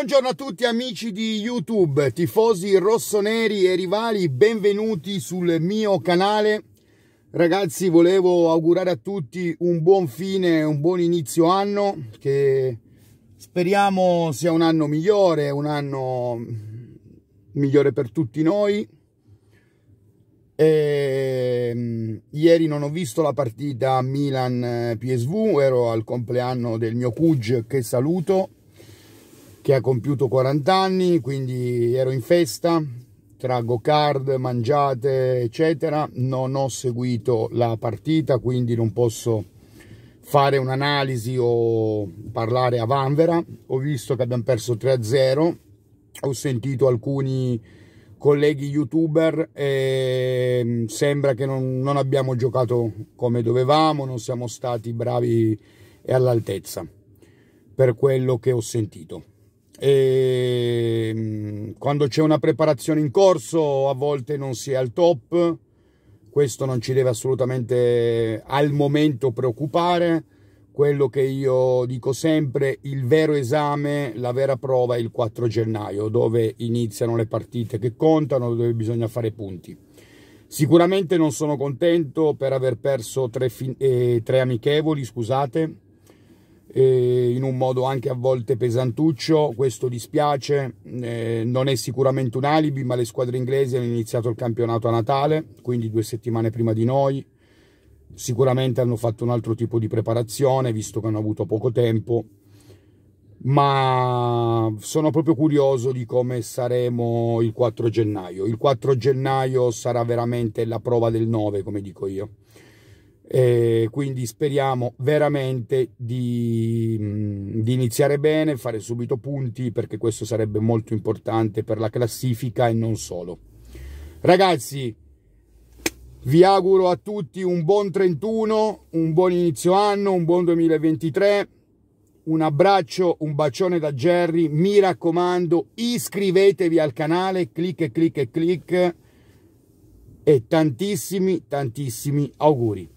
Buongiorno a tutti amici di YouTube, tifosi rossoneri e rivali, benvenuti sul mio canale. Ragazzi, volevo augurare a tutti un buon fine, un buon inizio anno, che speriamo sia un anno migliore, un anno migliore per tutti noi. E, ehm, ieri non ho visto la partita Milan-PSV, ero al compleanno del mio Cug che saluto che ha compiuto 40 anni, quindi ero in festa tra go-kart, mangiate, eccetera. Non ho seguito la partita, quindi non posso fare un'analisi o parlare a Vanvera. Ho visto che abbiamo perso 3-0, ho sentito alcuni colleghi youtuber e mm, sembra che non, non abbiamo giocato come dovevamo, non siamo stati bravi e all'altezza per quello che ho sentito. E ehm, quando c'è una preparazione in corso a volte non si è al top, questo non ci deve assolutamente al momento preoccupare. Quello che io dico sempre, il vero esame, la vera prova è il 4 gennaio, dove iniziano le partite che contano, dove bisogna fare punti. Sicuramente non sono contento per aver perso tre, eh, tre amichevoli, scusate, eh, in un modo anche a volte pesantuccio, questo dispiace, eh, non è sicuramente un alibi, ma le squadre inglesi hanno iniziato il campionato a Natale, quindi due settimane prima di noi, sicuramente hanno fatto un altro tipo di preparazione, visto che hanno avuto poco tempo, ma sono proprio curioso di come saremo il 4 gennaio. Il 4 gennaio sarà veramente la prova del 9, come dico io. E quindi speriamo veramente di, di, iniziare bene, fare subito punti perché questo sarebbe molto importante per la classifica e non solo. Ragazzi, vi auguro a tutti un buon 31, un buon inizio anno, un buon 2023. Un abbraccio, un bacione da Jerry. Mi raccomando, iscrivetevi al canale, clic clic clic. E tantissimi, tantissimi auguri.